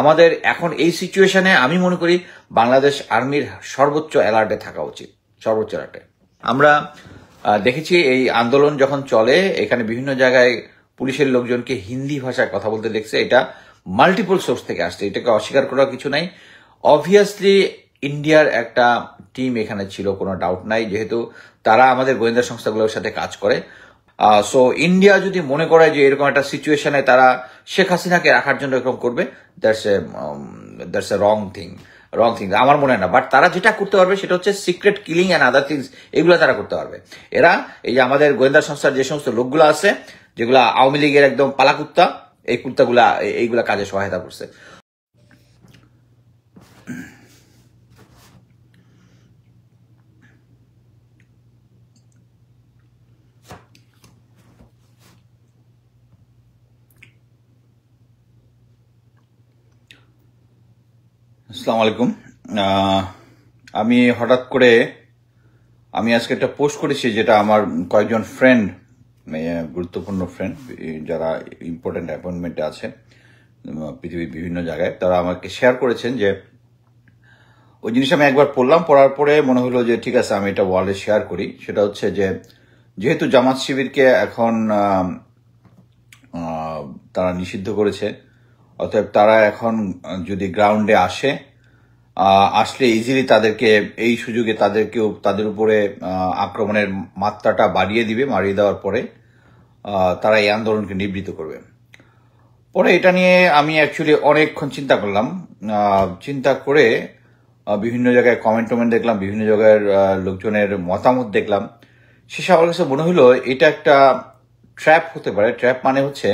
আমাদের এখন এই সিচুয়েশনে আমি মনে করি বাংলাদেশ আর্মির সর্বোচ্চ অ্যালার্টে থাকা উচিত সর্বোচ্চ অ্যালার্টে আমরা দেখেছি এই আন্দোলন যখন চলে এখানে বিভিন্ন জায়গায় পুলিশের লোকজনকে হিন্দি ভাষায় কথা বলতে দেখছে এটা মাল্টিপল সোর্স থেকে আসছে এটাকে অস্বীকার করার কিছু নাই অবভিয়াসলি ইন্ডিয়ার একটা টিম এখানে ছিল কোনো ডাউট নাই যেহেতু তারা আমাদের গোয়েন্দা সংস্থাগুলোর সাথে কাজ করে সো ইন্ডিয়া যদি মনে করে যে এরকম একটা সিচুয়েশনে তারা শেখ হাসিনাকে রাখার জন্য এরকম করবে that's a that's a wrong thing wrong thing আমার মনে হয় না বাট তারা যেটা করতে পারবে সেটা হচ্ছে secret killing and other things এগুলো তারা করতে পারবে এরা এই যে আমাদের গোয়েন্দা সংস্থার যে সমস্ত লোকগুলো আছে যেগুলো আওয়ামী লীগের একদম পালাকুত্তা এই কুত্তাগুলা এইগুলা কাজে সহায়তা করছে আসসালামু আলাইকুম আমি হঠাৎ করে আমি আজকে একটা পোস্ট করেছি যেটা আমার কয়েকজন ফ্রেন্ড গুরুত্বপূর্ণ ফ্রেন্ড যারা ইম্পর্টেন্ট অ্যাপয়েন্টমেন্টে আছে পৃথিবীর বিভিন্ন জায়গায় তারা আমাকে শেয়ার করেছেন যে ওই জিনিস আমি একবার পড়লাম পড়ার পরে মনে হলো যে ঠিক আছে আমি এটা ওয়ার্ল্ডে শেয়ার করি সেটা হচ্ছে যে যেহেতু জামাত শিবিরকে এখন তারা নিষিদ্ধ করেছে অতএব তারা এখন যদি গ্রাউন্ডে আসে আসলে ইজিলি তাদেরকে এই সুযোগে তাদেরকেও তাদের উপরে আক্রমণের মাত্রাটা বাড়িয়ে দিবে মারিয়ে দেওয়ার পরে তারা এই আন্দোলনকে নিবৃত করবে পরে এটা নিয়ে আমি অ্যাকচুয়ালি অনেকক্ষণ চিন্তা করলাম চিন্তা করে বিভিন্ন জায়গায় কমেন্ট টমেন্ট দেখলাম বিভিন্ন জায়গায় লোকজনের মতামত দেখলাম সে সবার কাছে মনে হলো এটা একটা ট্র্যাপ হতে পারে ট্র্যাপ মানে হচ্ছে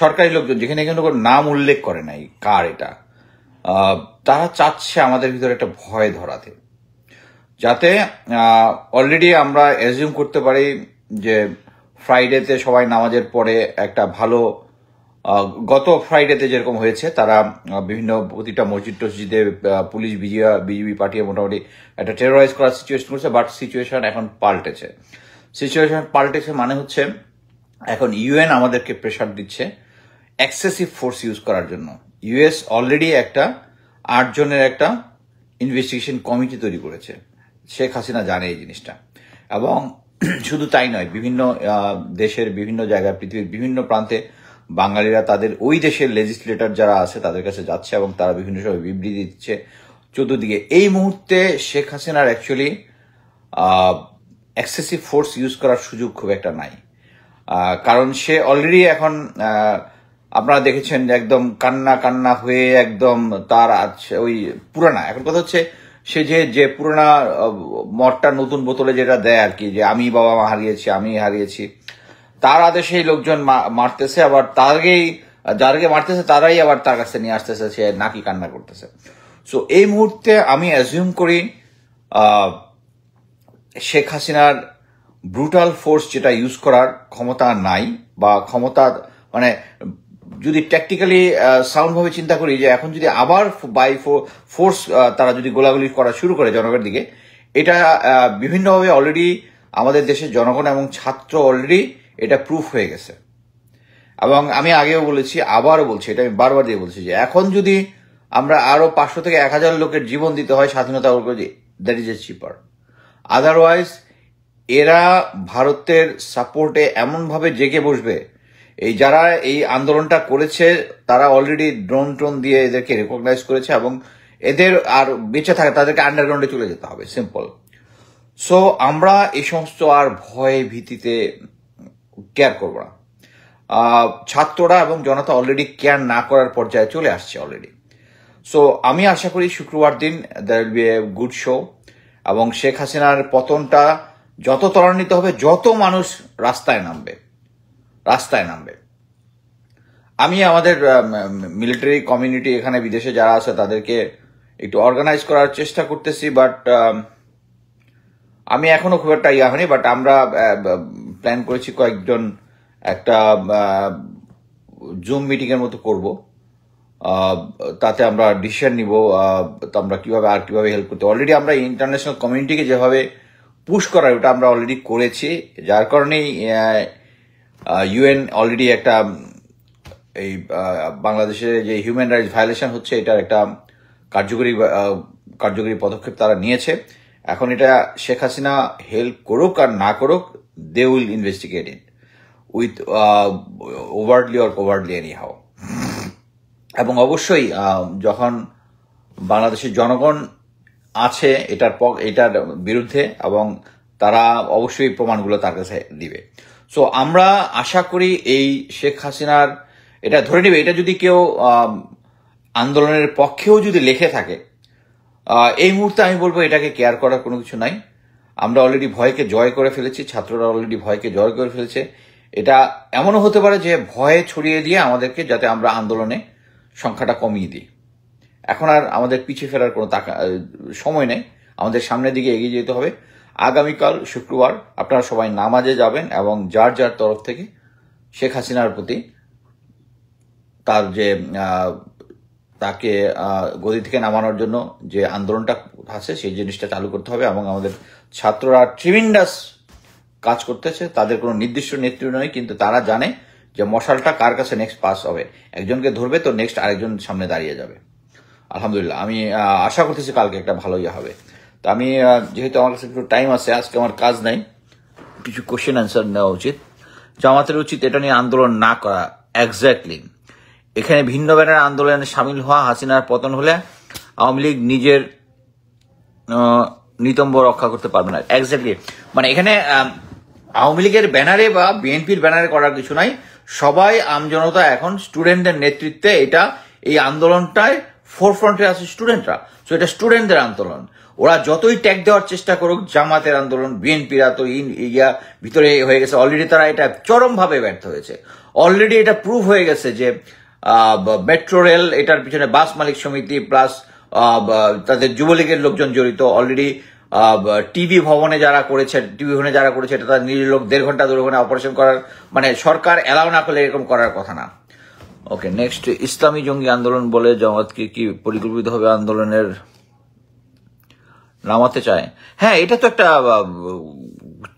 সরকারি লোকজন যেখানে কোনো নাম উল্লেখ করে নাই কার এটা তারা চাচ্ছে আমাদের ভিতরে একটা ভয় ধরাতে যাতে অলরেডি আমরা এজিউম করতে পারি যে ফ্রাইডেতে সবাই নামাজের পরে একটা ভালো গত ফ্রাইডেতে যেরকম হয়েছে তারা বিভিন্ন প্রতিটা মসজিদ টসজিদে পুলিশ বিজিয়া বিজিবি পাঠিয়ে মোটামুটি একটা টেরোরাইজ করার সিচুয়েশন করছে বাট সিচুয়েশন এখন পাল্টেছে সিচুয়েশন পাল্টেছে মানে হচ্ছে এখন ইউএন আমাদেরকে প্রেশার দিচ্ছে এক্সেসিভ ফোর্স ইউজ করার জন্য ইউএস অলরেডি একটা আটজনের একটা ইনভেস্টিগেশন কমিটি তৈরি করেছে শেখ হাসিনা জানে এই জিনিসটা এবং শুধু তাই নয় বিভিন্ন দেশের বিভিন্ন জায়গায় পৃথিবীর বিভিন্ন প্রান্তে বাঙালিরা তাদের ওই দেশের লেজিসলেটর যারা আছে তাদের কাছে যাচ্ছে এবং তারা বিভিন্ন সময় বিবৃতি দিচ্ছে চতুর্দিকে এই মুহূর্তে শেখ হাসিনার অ্যাকচুয়ালি এক্সেসিভ ফোর্স ইউজ করার সুযোগ খুব একটা নাই কারণ সে অলরেডি এখন আপনারা দেখেছেন একদম কান্না কান্না হয়ে একদম তার ওই পুরানা এখন কথা হচ্ছে সে যে যে পুরোনা মদটা নতুন বোতলে যেটা দেয় আর কি যে আমি বাবা মা হারিয়েছি আমি হারিয়েছি তার আদেশেই লোকজন মারতেছে আবার তারকেই যারকে মারতেছে তারাই আবার তার কাছে নিয়ে আসতেছে সে নাকি কান্না করতেছে সো এই মুহূর্তে আমি অ্যাজিউম করি শেখ হাসিনার ব্রুটাল ফোর্স যেটা ইউজ করার ক্ষমতা নাই বা ক্ষমতা মানে যদি ট্যাকটিক্যালি সাউন্ডভাবে চিন্তা করি যে এখন যদি আবার বাই ফোর্স তারা যদি গোলাগুলি করা শুরু করে জনগণের দিকে এটা বিভিন্নভাবে অলরেডি আমাদের দেশের জনগণ এবং ছাত্র অলরেডি এটা প্রুফ হয়ে গেছে এবং আমি আগেও বলেছি আবারও বলছি এটা আমি বারবার দিয়ে বলছি যে এখন যদি আমরা আরও পাঁচশো থেকে এক হাজার লোকের জীবন দিতে হয় স্বাধীনতা that is a cheaper otherwise এরা ভারতের সাপোর্টে এমনভাবে জেগে বসবে এই যারা এই আন্দোলনটা করেছে তারা অলরেডি ড্রোন ট্রোন দিয়ে এদেরকে রেকগনাইজ করেছে এবং এদের আর বেঁচে থাকে তাদেরকে আন্ডারগ্রাউন্ডে চলে যেতে হবে সিম্পল সো আমরা এই সমস্ত আর ভয় ভীতিতে কেয়ার করব না ছাত্ররা এবং জনতা অলরেডি কেয়ার না করার পর্যায়ে চলে আসছে অলরেডি সো আমি আশা করি শুক্রবার দিন there will be a good show এবং শেখ হাসিনার পতনটা যত ত্বরান্বিত হবে যত মানুষ রাস্তায় নামবে রাস্তায় নামবে আমি আমাদের মিলিটারি কমিউনিটি এখানে বিদেশে যারা আছে তাদেরকে একটু অর্গানাইজ করার চেষ্টা করতেছি বাট আমি এখনো খুব একটা ইয়া হয়নি বাট আমরা প্ল্যান করেছি কয়েকজন একটা জুম মিটিংয়ের মতো করব তাতে আমরা ডিসিশন নিব আমরা কিভাবে আর কিভাবে হেল্প করতে অলরেডি আমরা ইন্টারন্যাশনাল কমিউনিটিকে যেভাবে পুশ করার ওটা আমরা অলরেডি করেছি যার কারণেই ইউএন অলরেডি একটা এই বাংলাদেশের যে হিউম্যান রাইটস ভায়োলেশন হচ্ছে এটার একটা কার্যকরী কার্যকরী পদক্ষেপ তারা নিয়েছে এখন এটা শেখ হাসিনা হেল্প করুক আর না করুক they will investigate it with overtly or covertly anyhow এবং অবশ্যই যখন বাংলাদেশের জনগণ আছে এটার এটার বিরুদ্ধে এবং তারা অবশ্যই প্রমাণগুলো তার কাছে দিবে সো আমরা আশা করি এই শেখ হাসিনার এটা ধরে নেবে এটা যদি কেউ আন্দোলনের পক্ষেও যদি লেখে থাকে এই মুহূর্তে আমি বলবো এটাকে কেয়ার করার কোনো কিছু নাই আমরা অলরেডি ভয়কে জয় করে ফেলেছি ছাত্ররা অলরেডি ভয়কে জয় করে ফেলেছে এটা এমনও হতে পারে যে ভয়ে ছড়িয়ে দিয়ে আমাদেরকে যাতে আমরা আন্দোলনে সংখ্যাটা কমিয়ে দিই এখন আর আমাদের পিছিয়ে ফেরার কোনো সময় নেই আমাদের সামনের দিকে এগিয়ে যেতে হবে আগামীকাল শুক্রবার আপনারা সবাই নামাজে যাবেন এবং যার যার তরফ থেকে শেখ হাসিনার প্রতি তার যে তাকে গদি থেকে নামানোর জন্য যে আন্দোলনটা আছে সেই জিনিসটা চালু করতে হবে এবং আমাদের ছাত্ররা ট্রিমিন্ডাস কাজ করতেছে তাদের কোনো নির্দিষ্ট নেতৃত্ব নয় কিন্তু তারা জানে যে মশালটা কার কাছে নেক্সট পাস হবে একজনকে ধরবে তো নেক্সট আরেকজন সামনে দাঁড়িয়ে যাবে আলহামদুলিল্লাহ আমি আশা করতেছি কালকে একটা ভালো ইয়ে হবে তা আমি যেহেতু আমার কাছে একটু টাইম আছে আজকে আমার কাজ নাই কিছু কোশ্চেন অ্যান্সার নেওয়া উচিত জামাতের উচিত এটা নিয়ে আন্দোলন না করা একজ্যাক্টলি এখানে ভিন্ন ব্যানার আন্দোলনে সামিল হওয়া হাসিনার পতন হলে আওয়ামী লীগ নিজের নিতম্ব রক্ষা করতে পারবে না একজ্যাক্টলি মানে এখানে আওয়ামী লীগের ব্যানারে বা বিএনপির ব্যানারে করার কিছু নাই সবাই আমজনতা এখন স্টুডেন্টদের নেতৃত্বে এটা এই আন্দোলনটায় ফোর ফ্রন্টে আছে স্টুডেন্টরা সো এটা স্টুডেন্টদের আন্দোলন ওরা যতই ট্যাগ দেওয়ার চেষ্টা করুক জামাতের আন্দোলন বিএনপিরা তো ইয়া ভিতরে হয়ে গেছে অলরেডি তারা এটা চরমভাবে ব্যর্থ হয়েছে অলরেডি এটা প্রুভ হয়ে গেছে যে মেট্রো রেল এটার পিছনে বাস মালিক সমিতি প্লাস তাদের যুবলীগের লোকজন জড়িত অলরেডি টিভি ভবনে যারা করেছে টিভি ভবনে যারা করেছে এটা তার নিজের লোক দেড় ঘন্টা দেড় ঘন্টা অপারেশন করার মানে সরকার অ্যালাউ না করলে এরকম করার কথা না ওকে নেক্সট ইসলামী জঙ্গি আন্দোলন বলে জামাতকে কি পরিকল্পিত হবে আন্দোলনের নামাতে চায় হ্যাঁ এটা তো একটা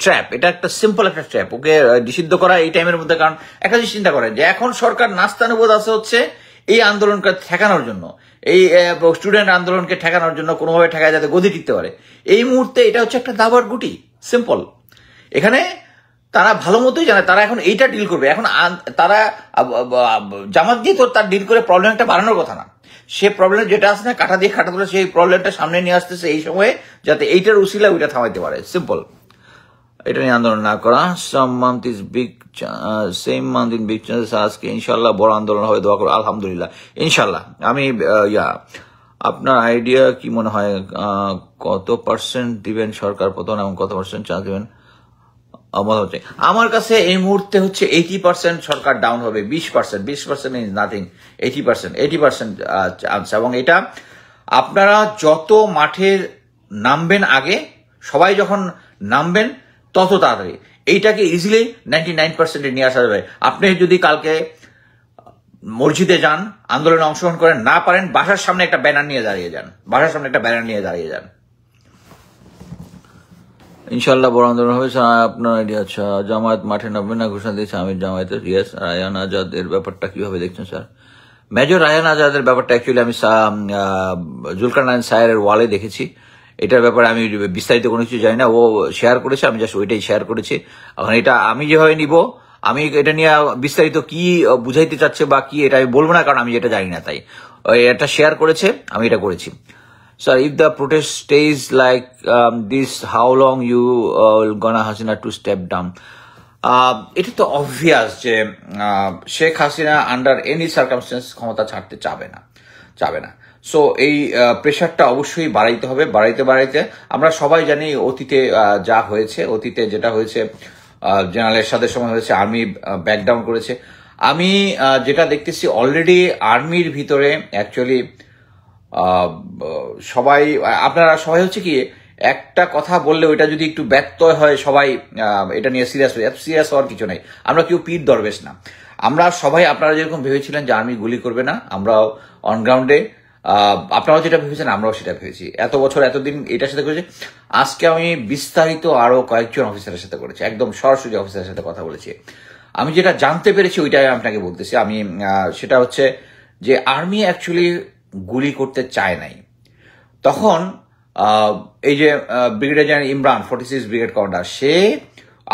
ট্র্যাপ এটা একটা সিম্পল একটা ট্র্যাপ ওকে নিষিদ্ধ করা এই টাইমের মধ্যে কারণ একটা জিনিস চিন্তা করে যে এখন সরকার নাস্তানুবোধ আছে হচ্ছে এই আন্দোলনকে ঠেকানোর জন্য এই স্টুডেন্ট আন্দোলনকে ঠেকানোর জন্য কোনোভাবে ঠেকায় যাতে গদি টিকতে পারে এই মুহূর্তে এটা হচ্ছে একটা দাবার গুটি সিম্পল এখানে তারা ভালো মতোই জানে তারা এখন এইটা ডিল করবে এখন তারা জামাত দিয়ে তো তার ডিল করে প্রবলেমটা বাড়ানোর কথা না সে প্রবলেম যেটা আছে না কাটা দিয়ে খাটা তুলে সেই প্রবলেমটা সামনে নিয়ে আসতেছে এই সময়ে যাতে এইটার উসিলা ওইটা থামাইতে পারে সিম্পল এটা নিয়ে আন্দোলন না করা some month is big same month in big chances আজকে ইনশাল্লাহ বড় আন্দোলন হবে দোয়া করো আলহামদুলিল্লাহ ইনশাল্লাহ আমি ইয়া আপনার আইডিয়া কি মনে হয় কত পার্সেন্ট দিবেন সরকার পতন এবং কত পার্সেন্ট চান্স দিবেন মনে হচ্ছে আমার কাছে এই মুহূর্তে হচ্ছে এইটি পার্সেন্ট সরকার ডাউন হবে বিশ পার্সেন্ট বিশ percent is nothing eighty percent eighty percent chance এবং এটা আপনারা যত মাঠে নামবেন আগে সবাই যখন নামবেন তত তাড়াতাড়ি এইটাকে ইজিলি নাইনটি নাইন পার্সেন্টে নিয়ে আসা যাবে আপনি যদি কালকে মসজিদে যান আন্দোলনে অংশগ্রহণ করেন না পারেন বাসার সামনে একটা ব্যানার নিয়ে দাঁড়িয়ে যান বাসার সামনে একটা ব্যানার নিয়ে দাঁড়িয়ে যান ইনশাল্লাহ বড় আন্দোলন হবে আচ্ছা, আপনার আইডিয়া আচ্ছা জামায়াত মাঠে নামবে না ঘোষণা দিয়েছে আমির জামায়াতের ইয়াস রায়ান আজাদ এর ব্যাপারটা কিভাবে দেখছেন স্যার মেজর রায়ান আজাদের ব্যাপারটা অ্যাকচুয়ালি আমি জুলকার নারায়ণ সায়ের ওয়ালে দেখেছি এটার ব্যাপারে আমি বিস্তারিত কোনো কিছু জানি না ও শেয়ার করেছে আমি জাস্ট ওইটাই শেয়ার করেছি এখন এটা আমি যেভাবে নিব আমি এটা নিয়ে বিস্তারিত কি বুঝাইতে চাচ্ছে বা কি এটা আমি বলবো না কারণ আমি যেটা জানি না তাই এটা শেয়ার করেছে আমি এটা করেছি So if the protest stays like um, this, how long you uh, gonna Hasina to step down? এটা তো অবভিয়াস যে Sheikh Hasina under any circumstances ক্ষমতা ছাড়তে চাবে না যাবে না সো এই প্রেশারটা uh, অবশ্যই বাড়াইতে হবে বাড়াইতে বাড়াইতে আমরা সবাই জানি অতীতে uh, যা হয়েছে অতীতে যেটা হয়েছে uh, জেনারেল এরশাদের সময় হয়েছে আর্মি ব্যাকডাউন করেছে আমি যেটা দেখতেছি অলরেডি আর্মির ভিতরে অ্যাকচুয়ালি সবাই আপনারা সবাই হচ্ছে কি একটা কথা বললে ওইটা যদি একটু ব্যক্ত হয় সবাই এটা নিয়ে সিরিয়াস হয়ে সিরিয়াস হওয়ার কিছু নাই আমরা কেউ পীর দরবেশ না আমরা সবাই আপনারা যেরকম ভেবেছিলেন যে আর্মি গুলি করবে না আমরাও অনগ্রাউন্ডে আপনারাও যেটা ভেবেছেন আমরাও সেটা ভেবেছি এত বছর এতদিন এটার সাথে করেছি আজকে আমি বিস্তারিত আরও কয়েকজন অফিসারের সাথে করেছি একদম সরাসরি অফিসারের সাথে কথা বলেছি আমি যেটা জানতে পেরেছি ওইটাই আপনাকে বলতেছি আমি সেটা হচ্ছে যে আর্মি অ্যাকচুয়ালি গুলি করতে চায় নাই তখন এই যে brigadier general Imran forty six brigade commander সে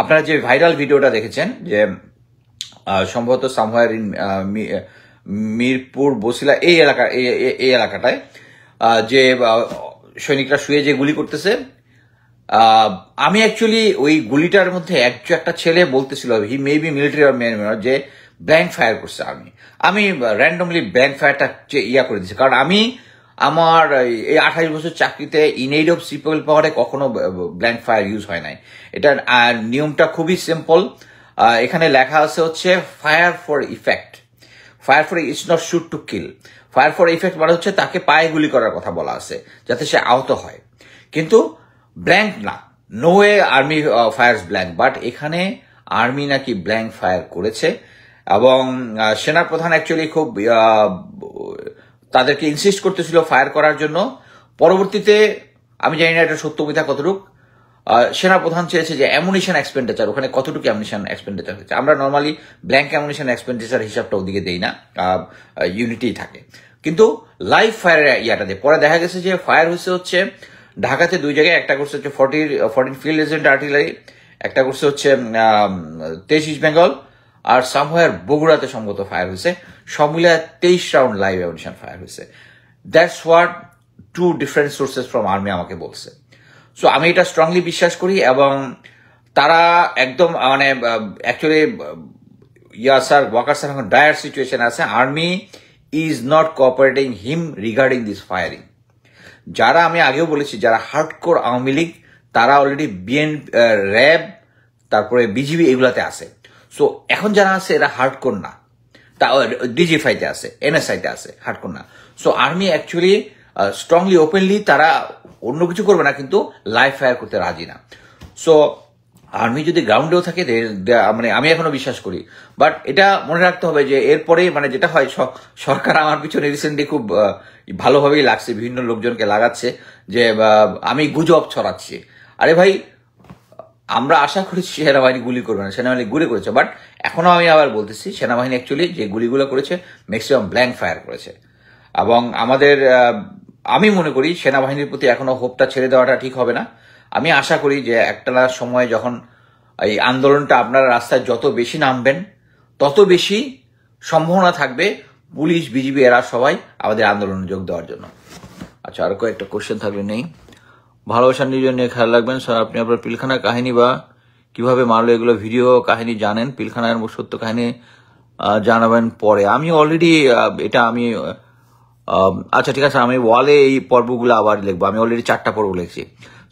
আপনারা যে ভাইরাল ভিডিওটা দেখেছেন যে সম্ভবত সামহার ইন মিরপুর বসিলা এই এলাকা এই এলাকাটায় যে সৈনিকরা শুয়ে যে গুলি করতেছে আমি অ্যাকচুয়ালি ওই গুলিটার মধ্যে একটা ছেলে বলতেছিল হি মে বি মিলিটারি যে ব্ল্যাঙ্ক ফায়ার করছে আমি আমি র্যান্ডমলি ব্ল্যাঙ্ক ফায়ারটা ইয়া করে দিচ্ছি কারণ আমি আমার এই আঠাশ বছর চাকরিতে ইনএড অফ সিপল পাওয়ারে কখনো ব্ল্যাঙ্ক ফায়ার ইউজ হয় নাই এটা নিয়মটা খুবই সিম্পল এখানে লেখা আছে হচ্ছে fire for effect fire for it's not shoot to kill fire for effect মানে হচ্ছে তাকে পায়ে গুলি করার কথা বলা আছে যাতে সে আহত হয় কিন্তু ব্ল্যাঙ্ক না no way army fires blank but এখানে আর্মি নাকি ব্ল্যাঙ্ক ফায়ার করেছে এবং সেনাপ্রধান অ্যাকচুয়ালি খুব তাদেরকে ইনসিস্ট করতেছিল ফায়ার করার জন্য পরবর্তীতে আমি জানি না এটা সত্য মিথ্যা কতটুক সেনাপ্রধান চেয়েছে যে অ্যামুনিশন এক্সপেন্ডিচার ওখানে কতটুকু অ্যামুনিশন এক্সপেন্ডিচার হচ্ছে আমরা নর্মালি ব্ল্যাঙ্ক অ্যামুনিশন এক্সপেন্ডিচার হিসাবটা ওদিকে দেই না ইউনিটি থাকে কিন্তু লাইভ ফায়ারের ইয়াটা দিয়ে পরে দেখা গেছে যে ফায়ার হয়েছে হচ্ছে ঢাকাতে দুই জায়গায় একটা করছে হচ্ছে forty fourteen field regiment artillery একটা করছে হচ্ছে তেইশ ইস্ট বেঙ্গল আর সামহায়ার বগুড়াতে সম্ভবত ফায়ার হয়েছে সব মিলিয়ে তেইশ রাউন্ড লাইভ অ্যামিশন ফায়ার হয়েছে that's what two different sources from army আমাকে বলছে সো আমি এটা স্ট্রংলি বিশ্বাস করি এবং তারা একদম মানে actually yeah sir Waker sir এখন ডায়ার সিচুয়েশন আছে army is not cooperating him regarding this firing যারা আমি আগেও বলেছি যারা হার্ডকোর আওয়ামী লীগ তারা অলরেডি বিএন র্যাব তারপরে বিজিবি এগুলাতে আছে সো এখন যারা আছে এরা হার্ডকোর না তা ডিজিফাইতে আছে এনএসআইতে আছে হার্ডকোর না so army actually strongly openly তারা অন্য কিছু করবে না কিন্তু লাইফ ফায়ার করতে রাজি না সো আর্মি যদি গ্রাউন্ডেও থাকে মানে আমি এখনো বিশ্বাস করি বাট এটা মনে রাখতে হবে যে এরপরে মানে যেটা হয় সরকার আমার পিছনে রিসেন্টলি খুব ভালোভাবেই লাগছে বিভিন্ন লোকজনকে লাগাচ্ছে যে আমি গুজব ছড়াচ্ছি আরে ভাই আমরা আশা করেছি সেনাবাহিনী গুলি করবে না সেনাবাহিনী গুলি করেছে বাট এখনও আমি আবার বলতেছি সেনাবাহিনী অ্যাকচুয়ালি যে গুলিগুলো করেছে ম্যাক্সিমাম ব্ল্যাঙ্ক ফায়ার করেছে এবং আমাদের আমি মনে করি সেনাবাহিনীর প্রতি এখনও হোপটা ছেড়ে দেওয়াটা ঠিক হবে না আমি আশা করি যে একটা সময় যখন এই আন্দোলনটা আপনারা রাস্তায় যত বেশি নামবেন তত বেশি সম্ভাবনা থাকবে পুলিশ বিজিবি এরা সবাই আমাদের আন্দোলনে যোগ দেওয়ার জন্য আচ্ছা আর কয়েকটা কোশ্চেন থাকলে নেই ভালোবাসার নিজের নিয়ে খেয়াল রাখবেন স্যার আপনি আপনার পিলখানা কাহিনী বা কিভাবে মারলো এগুলো ভিডিও কাহিনী জানেন পিলখানার সত্য কাহিনী জানাবেন পরে আমি অলরেডি এটা আমি আচ্ছা ঠিক আছে আমি ওয়ালে এই পর্বগুলো আবার লিখবো আমি অলরেডি চারটা পর্ব লিখছি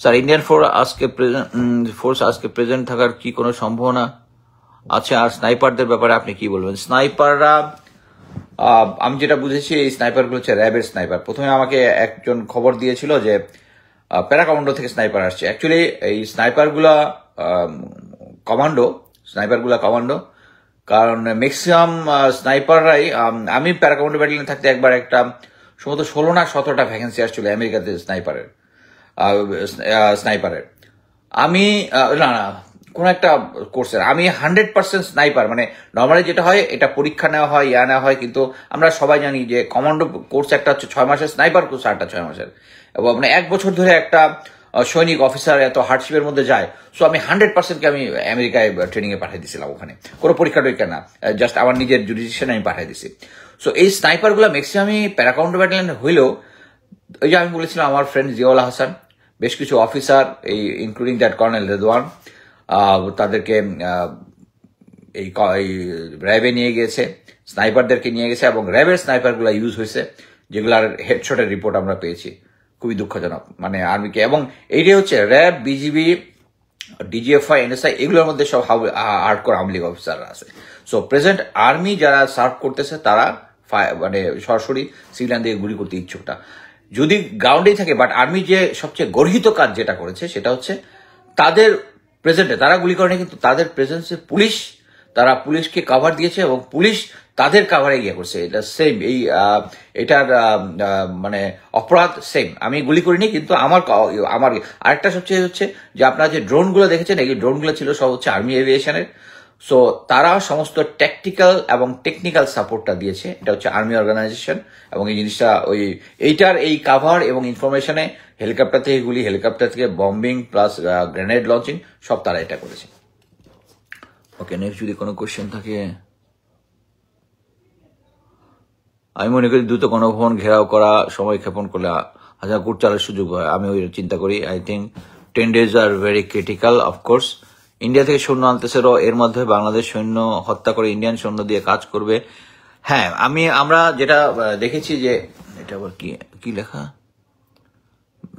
স্যার ইন্ডিয়ান ফোর্স আজকে প্রেজেন্ট ফোর্স আজকে প্রেজেন্ট থাকার কি কোনো সম্ভাবনা আছে আর স্নাইপারদের ব্যাপারে আপনি কি বলবেন স্নাইপাররা আমি যেটা বুঝেছি এই স্নাইপারগুলো হচ্ছে র্যাবের স্নাইপার প্রথমে আমাকে একজন খবর দিয়েছিল যে প্যারাকমান্ডো থেকে স্নাইপার আসছে অ্যাকচুয়ালি এই স্নাইপারগুলা কমান্ডো স্নাইপারগুলা কমান্ডো কারণ ম্যাক্সিমাম স্নাইপাররাই আমি প্যারাকমান্ডো ব্যাটালিয়নে থাকতে একবার একটা সম্ভবত ষোলো না সতেরোটা ভ্যাকেন্সি আসছিল আমেরিকাতে স্নাইপারের স্নাইপারের আমি না না কোনো একটা কোর্সের আমি হান্ড্রেড পার্সেন্ট স্নাইপার মানে নর্মালি যেটা হয় এটা পরীক্ষা নেওয়া হয় ইয়া নেওয়া হয় কিন্তু আমরা সবাই জানি যে কমান্ডো কোর্স একটা হচ্ছে ছয় মাসের স্নাইপার কোর্স আটটা ছয় মাসের এবং মানে এক বছর ধরে একটা সৈনিক অফিসার এত হার্ডশিপের মধ্যে যায় সো আমি হান্ড্রেড পার্সেন্টকে আমি আমেরিকায় ট্রেনিংয়ে পাঠিয়ে দিয়েছিলাম ওখানে কোনো পরীক্ষা টরীক্ষা না জাস্ট আমার নিজের জুডিশিয়ান আমি পাঠিয়ে দিছি সো এই স্নাইপারগুলো ম্যাক্সিমামই প্যারাকাউন্ট ব্যাটালিয়ানে হইলেও ওই যে আমি বলেছিলাম আমার ফ্রেন্ড জিয়াউল হাসান বেশ কিছু অফিসার এই ইনক্লুডিং দ্যাট কর্নেল রেদওয়ান তাদেরকে এই র্যাবে নিয়ে গেছে স্নাইপারদেরকে নিয়ে গেছে এবং র্যাবের স্নাইপারগুলো ইউজ হয়েছে যেগুলার হেডশটের রিপোর্ট আমরা পেয়েছি খুবই দুঃখজনক মানে আর্মিকে এবং এইটাই হচ্ছে র্যাব বিজিবি ডিজিএফআই এনএসআই এগুলোর মধ্যে সব হার্ডকোর আওয়ামী লীগ অফিসাররা আছে সো প্রেজেন্ট আর্মি যারা সার্ভ করতেছে তারা মানে সরাসরি সিভিলিয়ান দিয়ে গুলি করতে ইচ্ছুকটা যদি গ্রাউন্ডেই থাকে বাট আর্মি যে সবচেয়ে গর্হিত কাজ যেটা করেছে সেটা হচ্ছে তাদের প্রেজেন্টে তারা গুলি করেনি কিন্তু তাদের প্রেজেন্সে পুলিশ তারা পুলিশকে কাভার দিয়েছে এবং পুলিশ তাদের কাভারে গিয়ে করছে এটা সেম এই এটার মানে অপরাধ সেম আমি গুলি করিনি কিন্তু আমার আমার আরেকটা সবচেয়ে হচ্ছে যে আপনারা যে ড্রোনগুলো দেখেছেন এই ড্রোনগুলো ছিল সব হচ্ছে আর্মি এভিয়েশনের সো তারা সমস্ত ট্যাকটিক্যাল এবং টেকনিক্যাল সাপোর্টটা দিয়েছে এটা হচ্ছে আর্মি অর্গানাইজেশন এবং এই জিনিসটা ওই এইটার এই কাভার এবং ইনফরমেশনে হেলিকপ্টার থেকে গুলি হেলিকপ্টার থেকে বম্বিং প্লাস গ্রেনেড লঞ্চিং সব তারা এটা করেছে ওকে নেক্সট যদি কোনো কোয়েশ্চেন থাকে আমি মনে করি দ্রুত গণভবন ঘেরাও করা সময় ক্ষেপণ করলে হাজার কোট চালের সুযোগ হয় আমি ওই চিন্তা করি আই থিঙ্ক টেন ডেজ আর ভেরি ক্রিটিক্যাল অফকোর্স ইন্ডিয়া থেকে সৈন্য আনতেছে এর মাধ্যমে বাংলাদেশ সৈন্য হত্যা করে ইন্ডিয়ান সৈন্য দিয়ে কাজ করবে হ্যাঁ আমি আমরা যেটা দেখেছি যে এটা আবার কি কি লেখা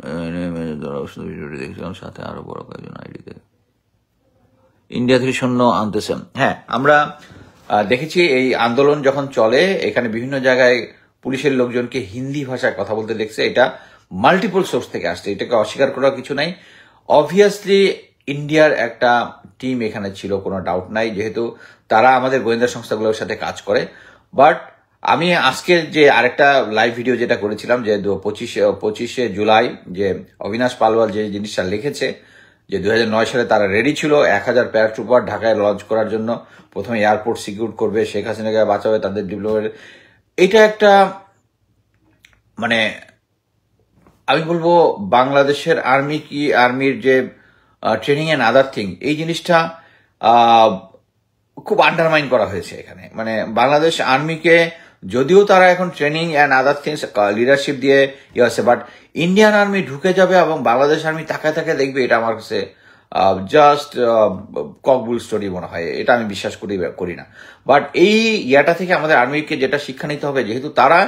মেনে ধরা শুধু ভিডিওটি দেখছিলাম সাথে আরও বড় কয়েকজন আইডিতে ইন্ডিয়া থেকে শূন্য আনতেছেন হ্যাঁ আমরা দেখেছি এই আন্দোলন যখন চলে এখানে বিভিন্ন জায়গায় পুলিশের লোকজনকে হিন্দি ভাষায় কথা বলতে দেখছে এটা মাল্টিপল সোর্স থেকে আসছে এটাকে অস্বীকার করার কিছু নাই অবভিয়াসলি ইন্ডিয়ার একটা টিম এখানে ছিল কোনো ডাউট নাই যেহেতু তারা আমাদের গোয়েন্দা সংস্থাগুলোর সাথে কাজ করে বাট আমি আজকের যে আরেকটা লাইভ ভিডিও যেটা করেছিলাম যে পঁচিশে পঁচিশে জুলাই যে অবিনাশ পালওয়াল যে জিনিসটা লিখেছে যে দু সালে তারা রেডি ছিল এক হাজার প্যারাট্রুপার ঢাকায় লঞ্চ করার জন্য প্রথমে এয়ারপোর্ট সিকিউর করবে শেখ হাসিনাকে বাঁচাবে তাদের ডিপ্লোমের এটা একটা মানে আমি বলবো বাংলাদেশের আর্মি কি আর্মির যে ট্রেনিং অ্যান্ড আদার থিং এই জিনিসটা খুব আন্ডারমাইন করা হয়েছে এখানে মানে বাংলাদেশ আর্মিকে যদিও তারা এখন training and other things leadership দিয়ে ইয়ে আছে বাট ইন্ডিয়ান আর্মি ঢুকে যাবে এবং বাংলাদেশ আর্মি তাকে তাকে দেখবে এটা আমার কাছে জাস্ট ককবুল স্টোরি মনে হয় এটা আমি বিশ্বাস করি করি না বাট এই ইয়াটা থেকে আমাদের আর্মিকে যেটা শিক্ষা নিতে হবে যেহেতু তারা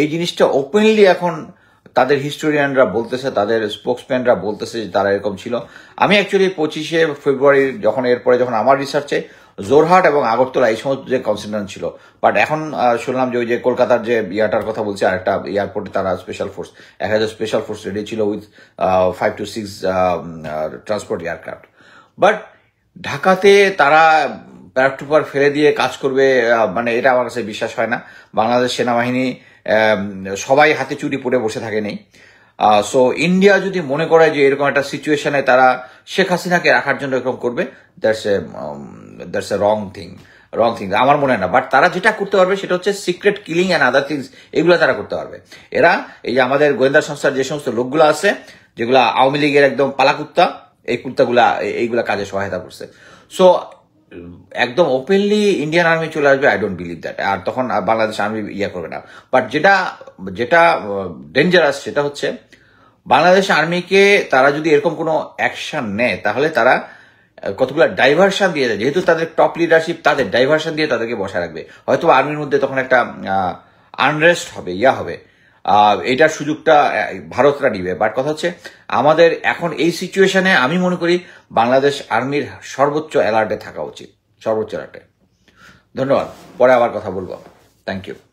এই জিনিসটা ওপেনলি এখন তাদের হিস্টোরিয়ানরা বলতেছে তাদের স্পোক্সম্যানরা বলতেছে যে তারা এরকম ছিল আমি অ্যাকচুয়ালি পঁচিশে ফেব্রুয়ারি যখন এরপরে যখন আমার রিসার্চে জোরহাট এবং আগরতলা এই সমস্ত যে কনসেন্ট্রেন্ট ছিল বাট এখন শুনলাম যে ওই যে কলকাতার যে ইয়াটার কথা বলছি আর একটা এয়ারপোর্টে তারা স্পেশাল ফোর্স এক হাজার স্পেশাল ফোর্স রেডি ছিল with five two six transport aircraft but ঢাকাতে তারা প্যারাটুপার ফেলে দিয়ে কাজ করবে মানে এটা আমার কাছে বিশ্বাস হয় না বাংলাদেশ সেনাবাহিনী সবাই হাতে চুরি পরে বসে থাকে নেই সো ইন্ডিয়া যদি মনে করে যে এরকম একটা সিচুয়েশনে তারা শেখ হাসিনাকে রাখার জন্য এরকম করবে that's a that's a wrong thing wrong thing আমার মনে হয় না বাট তারা যেটা করতে পারবে সেটা হচ্ছে secret killing and other things এগুলো তারা করতে পারবে এরা এই যে আমাদের গোয়েন্দা সংস্থার যে সমস্ত লোকগুলো আছে যেগুলো আওয়ামী লীগের একদম পালা কুত্তা এই কুর্তাগুলা এইগুলা কাজে সহায়তা করছে সো একদম ওপেনলি ইন্ডিয়ান আর্মি চলে আসবে আই ডোন্ট বিলিভ দ্যাট আর তখন বাংলাদেশ আর্মি ইয়ে করবে না বাট যেটা যেটা ডেঞ্জারাস সেটা হচ্ছে বাংলাদেশ আর্মিকে তারা যদি এরকম কোনো অ্যাকশন নেয় তাহলে তারা কতগুলো ডাইভার্সন দিয়ে দেয় যেহেতু তাদের টপ লিডারশিপ তাদের ডাইভার্সন দিয়ে তাদেরকে বসা রাখবে হয়তো আর্মির মধ্যে তখন একটা আনরেস্ট হবে ইয়া হবে এটার সুযোগটা ভারতরা নিবে বাট কথা হচ্ছে আমাদের এখন এই সিচুয়েশনে আমি মনে করি বাংলাদেশ আর্মির সর্বোচ্চ অ্যালার্টে থাকা উচিত সর্বোচ্চ অ্যালার্টে ধন্যবাদ পরে আবার কথা বলবো থ্যাংক ইউ